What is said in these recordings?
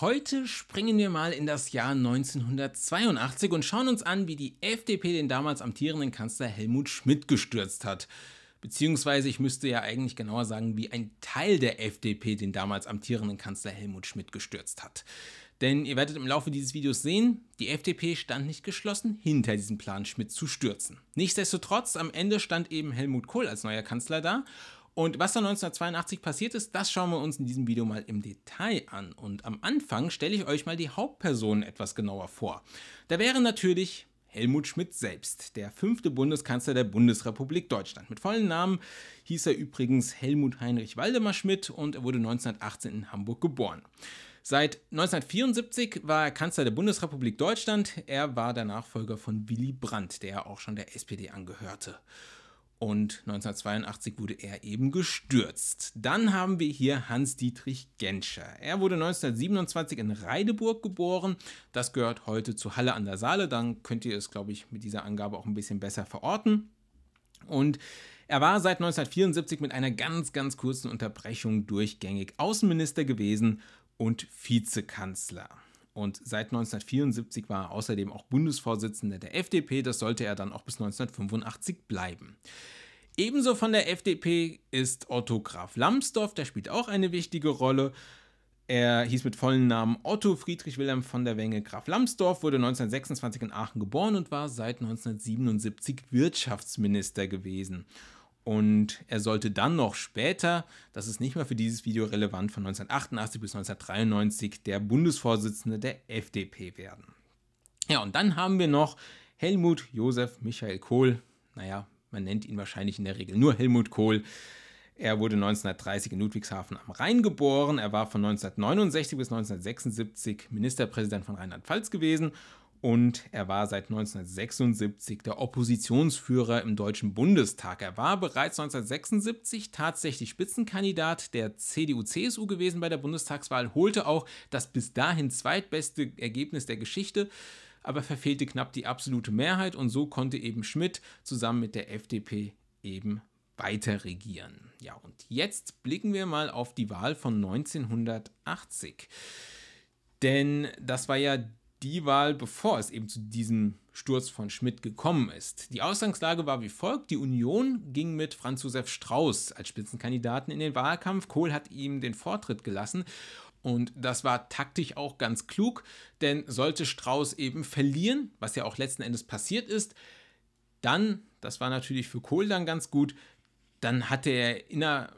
Heute springen wir mal in das Jahr 1982 und schauen uns an, wie die FDP den damals amtierenden Kanzler Helmut Schmidt gestürzt hat. Beziehungsweise ich müsste ja eigentlich genauer sagen, wie ein Teil der FDP den damals amtierenden Kanzler Helmut Schmidt gestürzt hat. Denn ihr werdet im Laufe dieses Videos sehen, die FDP stand nicht geschlossen hinter diesem Plan, Schmidt zu stürzen. Nichtsdestotrotz, am Ende stand eben Helmut Kohl als neuer Kanzler da und was da 1982 passiert ist, das schauen wir uns in diesem Video mal im Detail an. Und am Anfang stelle ich euch mal die Hauptpersonen etwas genauer vor. Da wäre natürlich Helmut Schmidt selbst, der fünfte Bundeskanzler der Bundesrepublik Deutschland. Mit vollen Namen hieß er übrigens Helmut Heinrich Waldemar Schmidt und er wurde 1918 in Hamburg geboren. Seit 1974 war er Kanzler der Bundesrepublik Deutschland. Er war der Nachfolger von Willy Brandt, der auch schon der SPD angehörte und 1982 wurde er eben gestürzt. Dann haben wir hier Hans-Dietrich Genscher. Er wurde 1927 in Reideburg geboren. Das gehört heute zu Halle an der Saale. Dann könnt ihr es, glaube ich, mit dieser Angabe auch ein bisschen besser verorten. Und er war seit 1974 mit einer ganz, ganz kurzen Unterbrechung durchgängig Außenminister gewesen und Vizekanzler. Und seit 1974 war er außerdem auch Bundesvorsitzender der FDP. Das sollte er dann auch bis 1985 bleiben. Ebenso von der FDP ist Otto Graf Lambsdorff, der spielt auch eine wichtige Rolle. Er hieß mit vollen Namen Otto Friedrich Wilhelm von der Wenge Graf Lambsdorff, wurde 1926 in Aachen geboren und war seit 1977 Wirtschaftsminister gewesen. Und er sollte dann noch später, das ist nicht mehr für dieses Video relevant, von 1988 bis 1993 der Bundesvorsitzende der FDP werden. Ja, und dann haben wir noch Helmut Josef Michael Kohl. Naja, man nennt ihn wahrscheinlich in der Regel nur Helmut Kohl. Er wurde 1930 in Ludwigshafen am Rhein geboren. Er war von 1969 bis 1976 Ministerpräsident von Rheinland-Pfalz gewesen und er war seit 1976 der Oppositionsführer im Deutschen Bundestag. Er war bereits 1976 tatsächlich Spitzenkandidat der CDU-CSU gewesen bei der Bundestagswahl, holte auch das bis dahin zweitbeste Ergebnis der Geschichte, aber verfehlte knapp die absolute Mehrheit und so konnte eben Schmidt zusammen mit der FDP eben weiter regieren. Ja, und jetzt blicken wir mal auf die Wahl von 1980. Denn das war ja die Wahl, bevor es eben zu diesem Sturz von Schmidt gekommen ist. Die Ausgangslage war wie folgt. Die Union ging mit Franz Josef Strauß als Spitzenkandidaten in den Wahlkampf. Kohl hat ihm den Vortritt gelassen. Und das war taktisch auch ganz klug, denn sollte Strauß eben verlieren, was ja auch letzten Endes passiert ist, dann, das war natürlich für Kohl dann ganz gut, dann hatte er inner,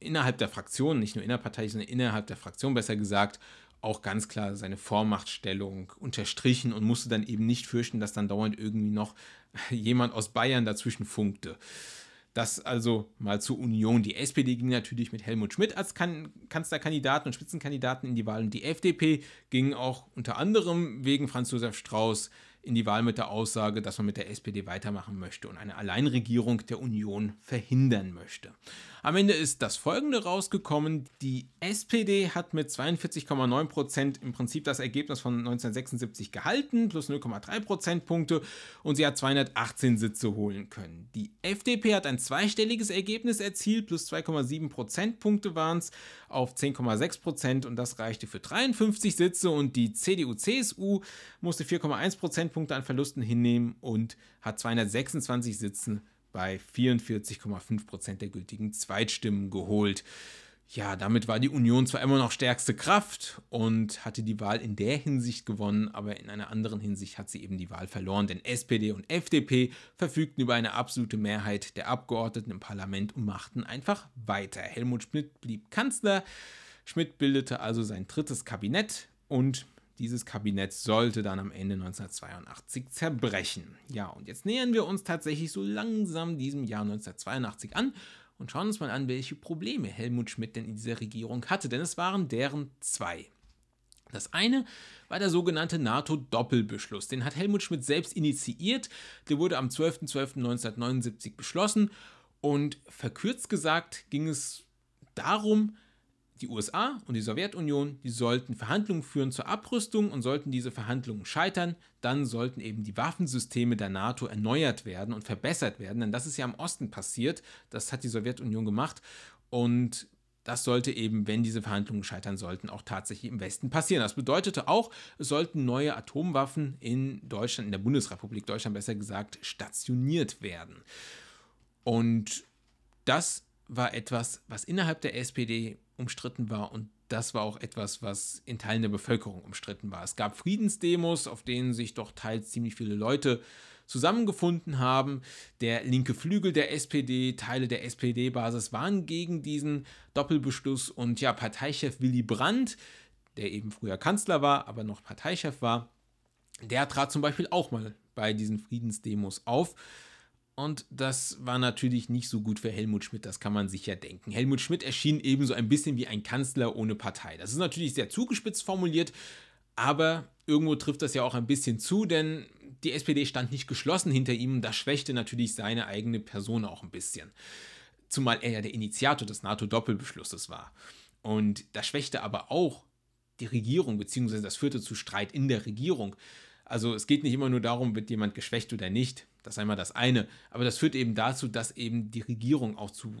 innerhalb der Fraktion, nicht nur innerparteilich, sondern innerhalb der Fraktion besser gesagt, auch ganz klar seine Vormachtstellung unterstrichen und musste dann eben nicht fürchten, dass dann dauernd irgendwie noch jemand aus Bayern dazwischen funkte. Das also mal zur Union. Die SPD ging natürlich mit Helmut Schmidt als kan Kanzlerkandidaten und Spitzenkandidaten in die Wahl und die FDP ging auch unter anderem wegen Franz Josef Strauß in die Wahl mit der Aussage, dass man mit der SPD weitermachen möchte und eine Alleinregierung der Union verhindern möchte. Am Ende ist das Folgende rausgekommen. Die SPD hat mit 42,9 Prozent im Prinzip das Ergebnis von 1976 gehalten, plus 0,3 Prozentpunkte und sie hat 218 Sitze holen können. Die FDP hat ein zweistelliges Ergebnis erzielt, plus 2,7 Prozentpunkte waren es, auf 10,6 Prozent und das reichte für 53 Sitze und die CDU-CSU musste 4,1 Prozentpunkte an Verlusten hinnehmen und hat 226 Sitzen bei 44,5 Prozent der gültigen Zweitstimmen geholt. Ja, damit war die Union zwar immer noch stärkste Kraft und hatte die Wahl in der Hinsicht gewonnen, aber in einer anderen Hinsicht hat sie eben die Wahl verloren, denn SPD und FDP verfügten über eine absolute Mehrheit der Abgeordneten im Parlament und machten einfach weiter. Helmut Schmidt blieb Kanzler, Schmidt bildete also sein drittes Kabinett und dieses Kabinett sollte dann am Ende 1982 zerbrechen. Ja, und jetzt nähern wir uns tatsächlich so langsam diesem Jahr 1982 an und schauen uns mal an, welche Probleme Helmut Schmidt denn in dieser Regierung hatte, denn es waren deren zwei. Das eine war der sogenannte NATO-Doppelbeschluss. Den hat Helmut Schmidt selbst initiiert. Der wurde am 12.12.1979 beschlossen. Und verkürzt gesagt ging es darum, die USA und die Sowjetunion, die sollten Verhandlungen führen zur Abrüstung und sollten diese Verhandlungen scheitern, dann sollten eben die Waffensysteme der NATO erneuert werden und verbessert werden, denn das ist ja im Osten passiert, das hat die Sowjetunion gemacht und das sollte eben, wenn diese Verhandlungen scheitern sollten, auch tatsächlich im Westen passieren. Das bedeutete auch, es sollten neue Atomwaffen in Deutschland, in der Bundesrepublik Deutschland besser gesagt, stationiert werden. Und das war etwas, was innerhalb der SPD umstritten war und das war auch etwas, was in Teilen der Bevölkerung umstritten war. Es gab Friedensdemos, auf denen sich doch teils ziemlich viele Leute zusammengefunden haben. Der linke Flügel der SPD, Teile der SPD-Basis waren gegen diesen Doppelbeschluss und ja, Parteichef Willy Brandt, der eben früher Kanzler war, aber noch Parteichef war, der trat zum Beispiel auch mal bei diesen Friedensdemos auf und das war natürlich nicht so gut für Helmut Schmidt, das kann man sich ja denken. Helmut Schmidt erschien ebenso ein bisschen wie ein Kanzler ohne Partei. Das ist natürlich sehr zugespitzt formuliert, aber irgendwo trifft das ja auch ein bisschen zu, denn die SPD stand nicht geschlossen hinter ihm. Das schwächte natürlich seine eigene Person auch ein bisschen. Zumal er ja der Initiator des NATO-Doppelbeschlusses war. Und das schwächte aber auch die Regierung, beziehungsweise das führte zu Streit in der Regierung. Also es geht nicht immer nur darum, wird jemand geschwächt oder nicht. Das ist einmal das eine. Aber das führt eben dazu, dass eben die Regierung auch zu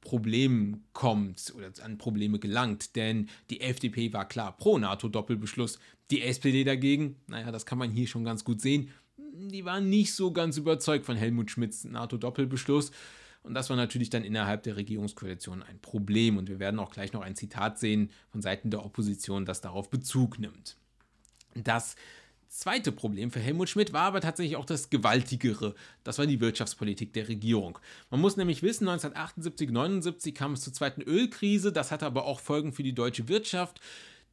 Problemen kommt oder an Probleme gelangt. Denn die FDP war klar pro NATO-Doppelbeschluss. Die SPD dagegen, naja, das kann man hier schon ganz gut sehen, die waren nicht so ganz überzeugt von Helmut Schmidts NATO-Doppelbeschluss. Und das war natürlich dann innerhalb der Regierungskoalition ein Problem. Und wir werden auch gleich noch ein Zitat sehen von Seiten der Opposition, das darauf Bezug nimmt. Das zweite Problem für Helmut Schmidt war aber tatsächlich auch das gewaltigere. Das war die Wirtschaftspolitik der Regierung. Man muss nämlich wissen, 1978, 79 kam es zur zweiten Ölkrise. Das hatte aber auch Folgen für die deutsche Wirtschaft.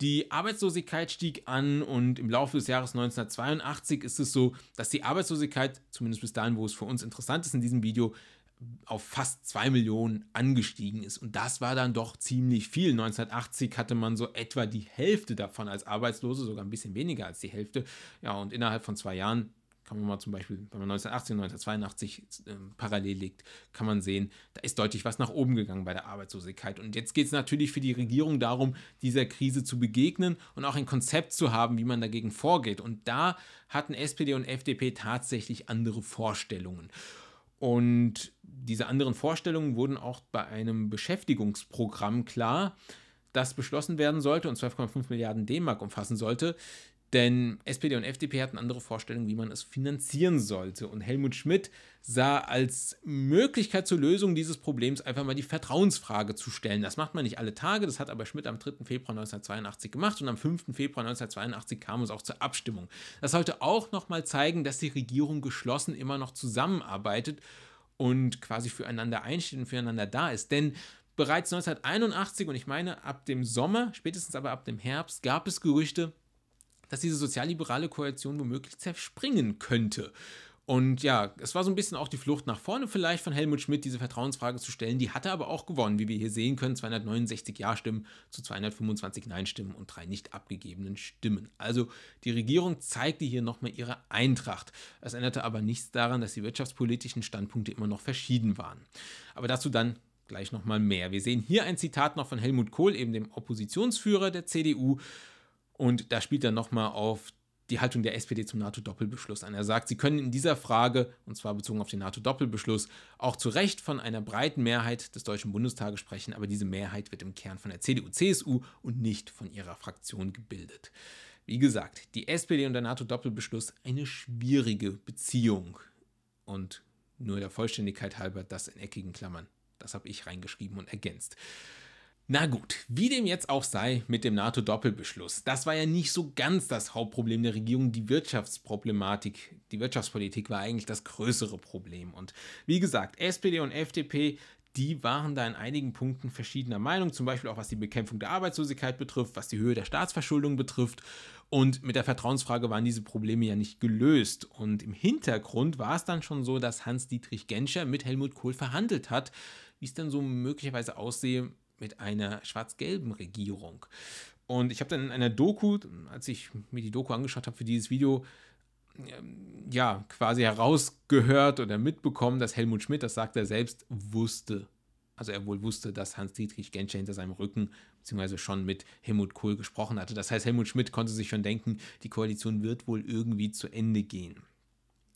Die Arbeitslosigkeit stieg an und im Laufe des Jahres 1982 ist es so, dass die Arbeitslosigkeit, zumindest bis dahin, wo es für uns interessant ist in diesem Video, auf fast 2 Millionen angestiegen ist. Und das war dann doch ziemlich viel. 1980 hatte man so etwa die Hälfte davon als Arbeitslose, sogar ein bisschen weniger als die Hälfte. Ja, und innerhalb von zwei Jahren kann man mal zum Beispiel, wenn man 1980 und 1982 äh, parallel legt, kann man sehen, da ist deutlich was nach oben gegangen bei der Arbeitslosigkeit. Und jetzt geht es natürlich für die Regierung darum, dieser Krise zu begegnen und auch ein Konzept zu haben, wie man dagegen vorgeht. Und da hatten SPD und FDP tatsächlich andere Vorstellungen. Und diese anderen Vorstellungen wurden auch bei einem Beschäftigungsprogramm klar, das beschlossen werden sollte und 12,5 Milliarden D-Mark umfassen sollte. Denn SPD und FDP hatten andere Vorstellungen, wie man es finanzieren sollte. Und Helmut Schmidt sah als Möglichkeit zur Lösung dieses Problems einfach mal die Vertrauensfrage zu stellen. Das macht man nicht alle Tage, das hat aber Schmidt am 3. Februar 1982 gemacht und am 5. Februar 1982 kam es auch zur Abstimmung. Das sollte auch nochmal zeigen, dass die Regierung geschlossen immer noch zusammenarbeitet und quasi füreinander einsteht und füreinander da ist. Denn bereits 1981 und ich meine ab dem Sommer, spätestens aber ab dem Herbst, gab es Gerüchte, dass diese sozialliberale Koalition womöglich zerspringen könnte. Und ja, es war so ein bisschen auch die Flucht nach vorne vielleicht von Helmut Schmidt, diese Vertrauensfrage zu stellen. Die hatte aber auch gewonnen, wie wir hier sehen können. 269 Ja-Stimmen zu 225 Nein-Stimmen und drei nicht abgegebenen Stimmen. Also die Regierung zeigte hier nochmal ihre Eintracht. Es änderte aber nichts daran, dass die wirtschaftspolitischen Standpunkte immer noch verschieden waren. Aber dazu dann gleich nochmal mehr. Wir sehen hier ein Zitat noch von Helmut Kohl, eben dem Oppositionsführer der CDU. Und da spielt er nochmal auf die Haltung der SPD zum NATO-Doppelbeschluss an. Er sagt, sie können in dieser Frage, und zwar bezogen auf den NATO-Doppelbeschluss, auch zu Recht von einer breiten Mehrheit des Deutschen Bundestages sprechen, aber diese Mehrheit wird im Kern von der CDU, CSU und nicht von ihrer Fraktion gebildet. Wie gesagt, die SPD und der NATO-Doppelbeschluss eine schwierige Beziehung. Und nur der Vollständigkeit halber das in eckigen Klammern. Das habe ich reingeschrieben und ergänzt. Na gut, wie dem jetzt auch sei mit dem NATO-Doppelbeschluss, das war ja nicht so ganz das Hauptproblem der Regierung. Die Wirtschaftsproblematik, die Wirtschaftspolitik war eigentlich das größere Problem. Und wie gesagt, SPD und FDP, die waren da in einigen Punkten verschiedener Meinung, zum Beispiel auch was die Bekämpfung der Arbeitslosigkeit betrifft, was die Höhe der Staatsverschuldung betrifft. Und mit der Vertrauensfrage waren diese Probleme ja nicht gelöst. Und im Hintergrund war es dann schon so, dass Hans-Dietrich Genscher mit Helmut Kohl verhandelt hat, wie es dann so möglicherweise aussehe, mit einer schwarz-gelben Regierung. Und ich habe dann in einer Doku, als ich mir die Doku angeschaut habe für dieses Video, ähm, ja, quasi herausgehört oder mitbekommen, dass Helmut Schmidt, das sagt er selbst, wusste. Also er wohl wusste, dass Hans-Dietrich Genscher hinter seinem Rücken beziehungsweise schon mit Helmut Kohl gesprochen hatte. Das heißt, Helmut Schmidt konnte sich schon denken, die Koalition wird wohl irgendwie zu Ende gehen.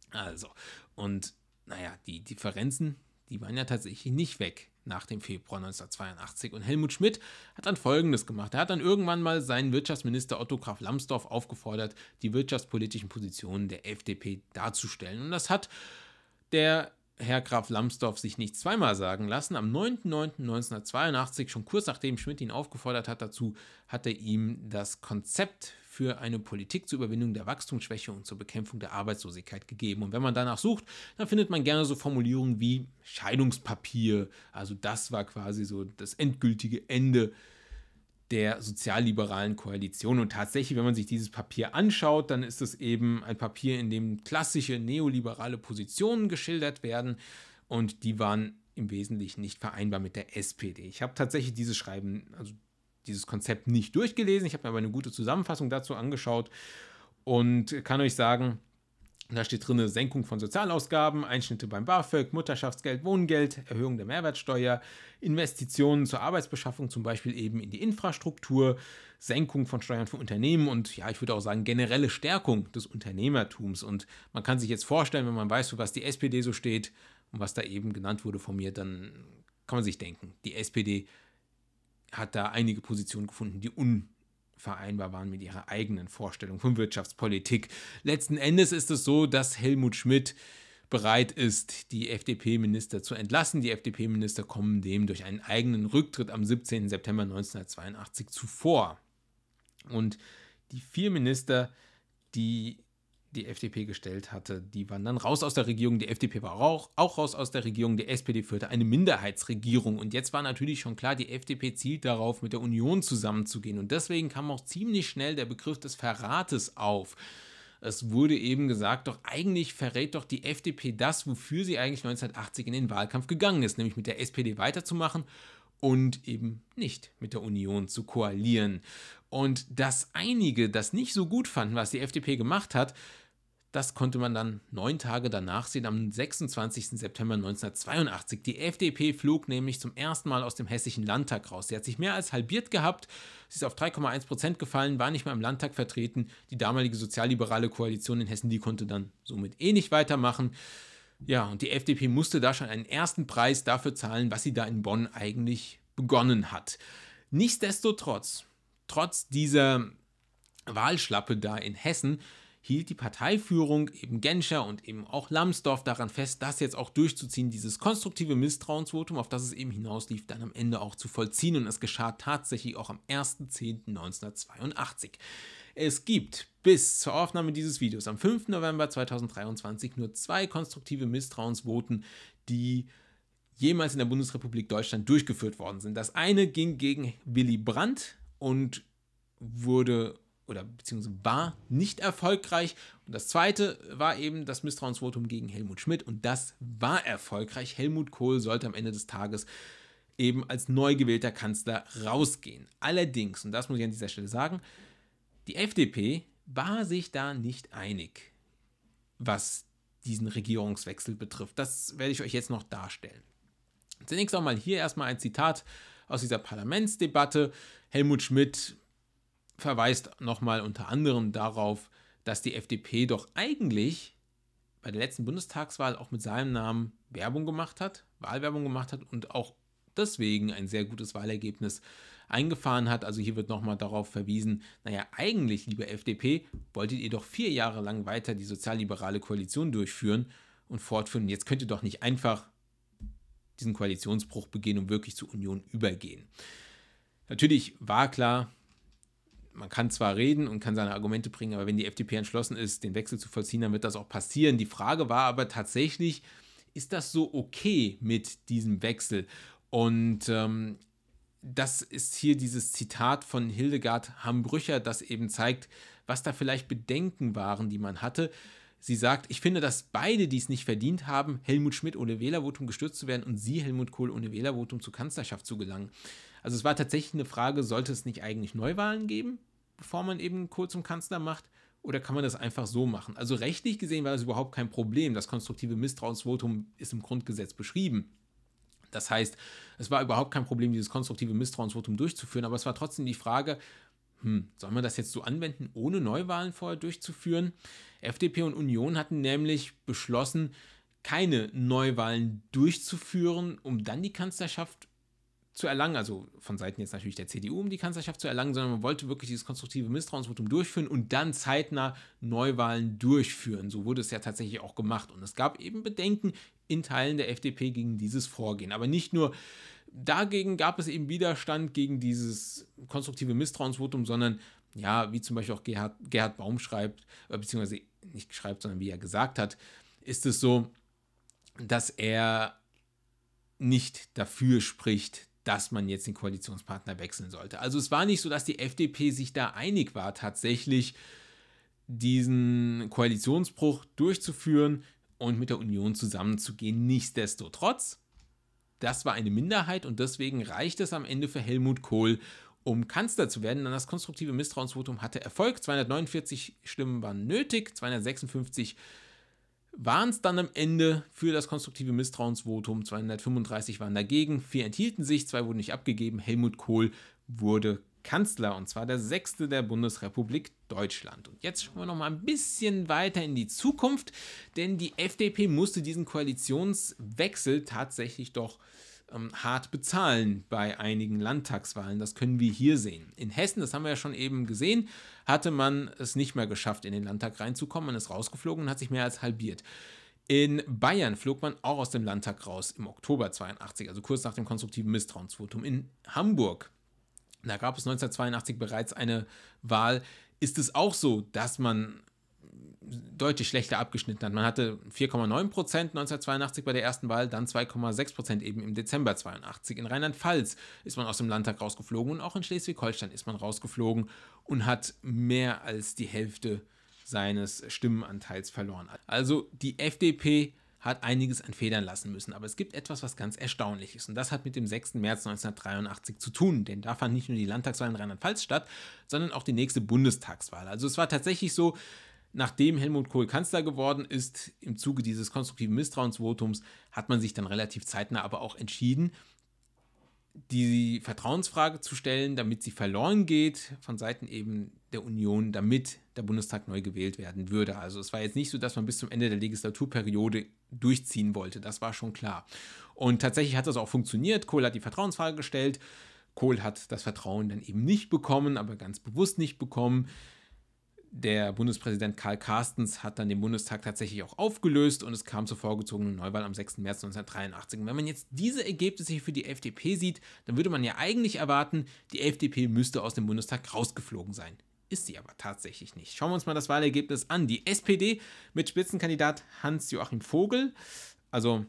Also, und naja, die Differenzen, die waren ja tatsächlich nicht weg nach dem Februar 1982. Und Helmut Schmidt hat dann Folgendes gemacht. Er hat dann irgendwann mal seinen Wirtschaftsminister Otto Graf Lambsdorff aufgefordert, die wirtschaftspolitischen Positionen der FDP darzustellen. Und das hat der Herr Graf Lambsdorff sich nicht zweimal sagen lassen. Am 9.9.1982, schon kurz nachdem Schmidt ihn aufgefordert hat dazu, hat er ihm das Konzept für eine Politik zur Überwindung der Wachstumsschwäche und zur Bekämpfung der Arbeitslosigkeit gegeben. Und wenn man danach sucht, dann findet man gerne so Formulierungen wie Scheidungspapier. Also das war quasi so das endgültige Ende der sozialliberalen Koalition. Und tatsächlich, wenn man sich dieses Papier anschaut, dann ist es eben ein Papier, in dem klassische neoliberale Positionen geschildert werden. Und die waren im Wesentlichen nicht vereinbar mit der SPD. Ich habe tatsächlich dieses Schreiben, also dieses Konzept nicht durchgelesen. Ich habe mir aber eine gute Zusammenfassung dazu angeschaut und kann euch sagen, da steht drin Senkung von Sozialausgaben, Einschnitte beim BAföG, Mutterschaftsgeld, Wohngeld, Erhöhung der Mehrwertsteuer, Investitionen zur Arbeitsbeschaffung, zum Beispiel eben in die Infrastruktur, Senkung von Steuern für Unternehmen und ja, ich würde auch sagen, generelle Stärkung des Unternehmertums. Und man kann sich jetzt vorstellen, wenn man weiß, für was die SPD so steht und was da eben genannt wurde von mir, dann kann man sich denken, die SPD hat da einige Positionen gefunden, die unvereinbar waren mit ihrer eigenen Vorstellung von Wirtschaftspolitik. Letzten Endes ist es so, dass Helmut Schmidt bereit ist, die FDP-Minister zu entlassen. Die FDP-Minister kommen dem durch einen eigenen Rücktritt am 17. September 1982 zuvor. Und die vier Minister, die die FDP gestellt hatte, die waren dann raus aus der Regierung, die FDP war auch, auch raus aus der Regierung, die SPD führte eine Minderheitsregierung und jetzt war natürlich schon klar, die FDP zielt darauf, mit der Union zusammenzugehen und deswegen kam auch ziemlich schnell der Begriff des Verrates auf. Es wurde eben gesagt, doch eigentlich verrät doch die FDP das, wofür sie eigentlich 1980 in den Wahlkampf gegangen ist, nämlich mit der SPD weiterzumachen und eben nicht mit der Union zu koalieren. Und dass einige das nicht so gut fanden, was die FDP gemacht hat, das konnte man dann neun Tage danach sehen, am 26. September 1982. Die FDP flog nämlich zum ersten Mal aus dem hessischen Landtag raus. Sie hat sich mehr als halbiert gehabt, sie ist auf 3,1 Prozent gefallen, war nicht mehr im Landtag vertreten. Die damalige sozialliberale Koalition in Hessen, die konnte dann somit eh nicht weitermachen. Ja, und die FDP musste da schon einen ersten Preis dafür zahlen, was sie da in Bonn eigentlich begonnen hat. Nichtsdestotrotz, trotz dieser Wahlschlappe da in Hessen, hielt die Parteiführung eben Genscher und eben auch Lambsdorff daran fest, das jetzt auch durchzuziehen, dieses konstruktive Misstrauensvotum, auf das es eben hinauslief, dann am Ende auch zu vollziehen. Und es geschah tatsächlich auch am 1.10.1982. Es gibt bis zur Aufnahme dieses Videos am 5. November 2023 nur zwei konstruktive Misstrauensvoten, die jemals in der Bundesrepublik Deutschland durchgeführt worden sind. Das eine ging gegen Willy Brandt und wurde oder beziehungsweise war nicht erfolgreich. Und das zweite war eben das Misstrauensvotum gegen Helmut Schmidt und das war erfolgreich. Helmut Kohl sollte am Ende des Tages eben als neu gewählter Kanzler rausgehen. Allerdings, und das muss ich an dieser Stelle sagen, die FDP war sich da nicht einig, was diesen Regierungswechsel betrifft. Das werde ich euch jetzt noch darstellen. Zunächst einmal hier erstmal ein Zitat aus dieser Parlamentsdebatte. Helmut Schmidt verweist nochmal unter anderem darauf, dass die FDP doch eigentlich bei der letzten Bundestagswahl auch mit seinem Namen Werbung gemacht hat, Wahlwerbung gemacht hat und auch deswegen ein sehr gutes Wahlergebnis eingefahren hat. Also hier wird nochmal darauf verwiesen, naja, eigentlich, liebe FDP, wolltet ihr doch vier Jahre lang weiter die sozialliberale Koalition durchführen und fortführen. Jetzt könnt ihr doch nicht einfach diesen Koalitionsbruch begehen und wirklich zur Union übergehen. Natürlich war klar, man kann zwar reden und kann seine Argumente bringen, aber wenn die FDP entschlossen ist, den Wechsel zu vollziehen, dann wird das auch passieren. Die Frage war aber tatsächlich, ist das so okay mit diesem Wechsel? Und ähm, das ist hier dieses Zitat von Hildegard Hambrücher, das eben zeigt, was da vielleicht Bedenken waren, die man hatte. Sie sagt, ich finde, dass beide, die es nicht verdient haben, Helmut Schmidt ohne Wählervotum gestürzt zu werden und sie, Helmut Kohl, ohne Wählervotum zur Kanzlerschaft zu gelangen. Also es war tatsächlich eine Frage, sollte es nicht eigentlich Neuwahlen geben, bevor man eben Kohl zum Kanzler macht? Oder kann man das einfach so machen? Also rechtlich gesehen war das überhaupt kein Problem. Das konstruktive Misstrauensvotum ist im Grundgesetz beschrieben. Das heißt, es war überhaupt kein Problem, dieses konstruktive Misstrauensvotum durchzuführen, aber es war trotzdem die Frage, hm, soll man das jetzt so anwenden, ohne Neuwahlen vorher durchzuführen? FDP und Union hatten nämlich beschlossen, keine Neuwahlen durchzuführen, um dann die Kanzlerschaft zu erlangen, also von Seiten jetzt natürlich der CDU, um die Kanzlerschaft zu erlangen, sondern man wollte wirklich dieses konstruktive Misstrauensvotum durchführen und dann zeitnah Neuwahlen durchführen. So wurde es ja tatsächlich auch gemacht. Und es gab eben Bedenken in Teilen der FDP gegen dieses Vorgehen. Aber nicht nur dagegen gab es eben Widerstand gegen dieses konstruktive Misstrauensvotum, sondern ja, wie zum Beispiel auch Gerhard, Gerhard Baum schreibt, äh, beziehungsweise nicht schreibt, sondern wie er gesagt hat, ist es so, dass er nicht dafür spricht, dass man jetzt den Koalitionspartner wechseln sollte. Also es war nicht so, dass die FDP sich da einig war, tatsächlich diesen Koalitionsbruch durchzuführen und mit der Union zusammenzugehen. Nichtsdestotrotz, das war eine Minderheit und deswegen reicht es am Ende für Helmut Kohl, um Kanzler zu werden. Denn das konstruktive Misstrauensvotum hatte Erfolg. 249 Stimmen waren nötig, 256 Stimmen waren es dann am Ende für das konstruktive Misstrauensvotum. 235 waren dagegen, vier enthielten sich, zwei wurden nicht abgegeben. Helmut Kohl wurde Kanzler und zwar der sechste der Bundesrepublik Deutschland. Und jetzt schauen wir noch mal ein bisschen weiter in die Zukunft, denn die FDP musste diesen Koalitionswechsel tatsächlich doch äh, ähm, hart bezahlen bei einigen Landtagswahlen. Das können wir hier sehen. In Hessen, das haben wir ja schon eben gesehen, hatte man es nicht mehr geschafft, in den Landtag reinzukommen. Man ist rausgeflogen und hat sich mehr als halbiert. In Bayern flog man auch aus dem Landtag raus im Oktober 82, also kurz nach dem konstruktiven Misstrauensvotum. In Hamburg, da gab es 1982 bereits eine Wahl, ist es auch so, dass man deutlich schlechter abgeschnitten hat. Man hatte 4,9 Prozent 1982 bei der ersten Wahl, dann 2,6 Prozent eben im Dezember 82. In Rheinland-Pfalz ist man aus dem Landtag rausgeflogen und auch in Schleswig-Holstein ist man rausgeflogen und hat mehr als die Hälfte seines Stimmenanteils verloren. Also die FDP hat einiges an Federn lassen müssen. Aber es gibt etwas, was ganz erstaunlich ist. Und das hat mit dem 6. März 1983 zu tun. Denn da fand nicht nur die Landtagswahl in Rheinland-Pfalz statt, sondern auch die nächste Bundestagswahl. Also es war tatsächlich so, Nachdem Helmut Kohl Kanzler geworden ist, im Zuge dieses konstruktiven Misstrauensvotums, hat man sich dann relativ zeitnah aber auch entschieden, die Vertrauensfrage zu stellen, damit sie verloren geht von Seiten eben der Union, damit der Bundestag neu gewählt werden würde. Also es war jetzt nicht so, dass man bis zum Ende der Legislaturperiode durchziehen wollte, das war schon klar. Und tatsächlich hat das auch funktioniert. Kohl hat die Vertrauensfrage gestellt, Kohl hat das Vertrauen dann eben nicht bekommen, aber ganz bewusst nicht bekommen. Der Bundespräsident Karl Carstens hat dann den Bundestag tatsächlich auch aufgelöst und es kam zur vorgezogenen Neuwahl am 6. März 1983. Und wenn man jetzt diese Ergebnisse hier für die FDP sieht, dann würde man ja eigentlich erwarten, die FDP müsste aus dem Bundestag rausgeflogen sein. Ist sie aber tatsächlich nicht. Schauen wir uns mal das Wahlergebnis an. Die SPD mit Spitzenkandidat Hans-Joachim Vogel, also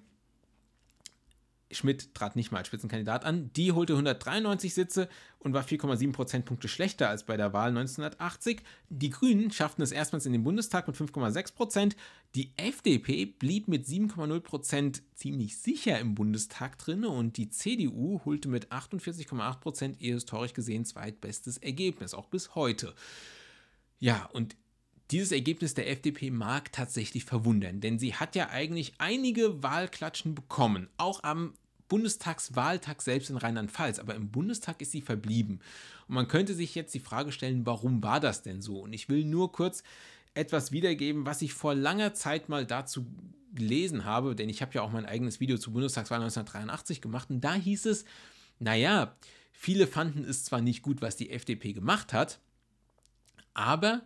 Schmidt trat nicht mal als Spitzenkandidat an. Die holte 193 Sitze und war 4,7 Prozentpunkte schlechter als bei der Wahl 1980. Die Grünen schafften es erstmals in den Bundestag mit 5,6 Prozent. Die FDP blieb mit 7,0 Prozent ziemlich sicher im Bundestag drin und die CDU holte mit 48,8 Prozent ihr historisch gesehen zweitbestes Ergebnis, auch bis heute. Ja, und dieses Ergebnis der FDP mag tatsächlich verwundern, denn sie hat ja eigentlich einige Wahlklatschen bekommen, auch am Bundestagswahltag selbst in Rheinland-Pfalz, aber im Bundestag ist sie verblieben. Und man könnte sich jetzt die Frage stellen, warum war das denn so? Und ich will nur kurz etwas wiedergeben, was ich vor langer Zeit mal dazu gelesen habe, denn ich habe ja auch mein eigenes Video zur Bundestagswahl 1983 gemacht und da hieß es, naja, viele fanden es zwar nicht gut, was die FDP gemacht hat, aber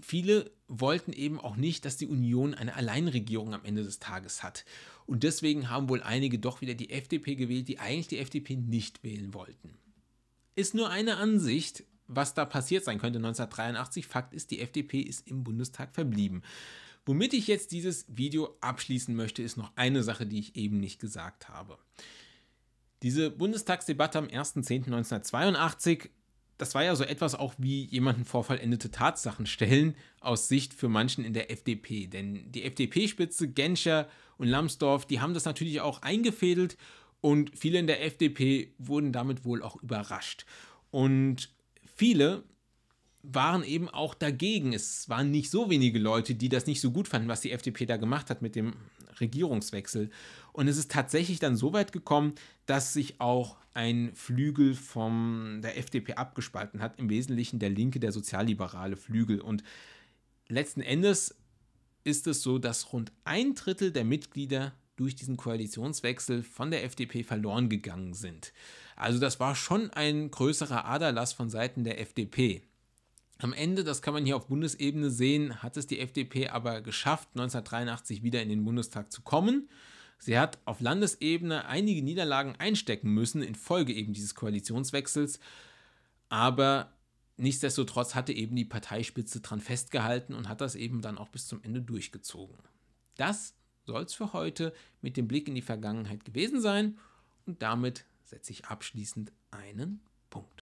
viele wollten eben auch nicht, dass die Union eine Alleinregierung am Ende des Tages hat. Und deswegen haben wohl einige doch wieder die FDP gewählt, die eigentlich die FDP nicht wählen wollten. Ist nur eine Ansicht, was da passiert sein könnte 1983. Fakt ist, die FDP ist im Bundestag verblieben. Womit ich jetzt dieses Video abschließen möchte, ist noch eine Sache, die ich eben nicht gesagt habe. Diese Bundestagsdebatte am 1.10.1982 das war ja so etwas auch wie jemanden vor vollendete Tatsachen stellen aus Sicht für manchen in der FDP. Denn die FDP-Spitze Genscher und Lambsdorff, die haben das natürlich auch eingefädelt und viele in der FDP wurden damit wohl auch überrascht. Und viele waren eben auch dagegen. Es waren nicht so wenige Leute, die das nicht so gut fanden, was die FDP da gemacht hat mit dem Regierungswechsel. Und es ist tatsächlich dann so weit gekommen, dass sich auch ein Flügel von der FDP abgespalten hat, im Wesentlichen der linke, der sozialliberale Flügel. Und letzten Endes ist es so, dass rund ein Drittel der Mitglieder durch diesen Koalitionswechsel von der FDP verloren gegangen sind. Also das war schon ein größerer Aderlass von Seiten der FDP. Am Ende, das kann man hier auf Bundesebene sehen, hat es die FDP aber geschafft, 1983 wieder in den Bundestag zu kommen. Sie hat auf Landesebene einige Niederlagen einstecken müssen infolge eben dieses Koalitionswechsels, aber nichtsdestotrotz hatte eben die Parteispitze dran festgehalten und hat das eben dann auch bis zum Ende durchgezogen. Das soll es für heute mit dem Blick in die Vergangenheit gewesen sein und damit setze ich abschließend einen Punkt.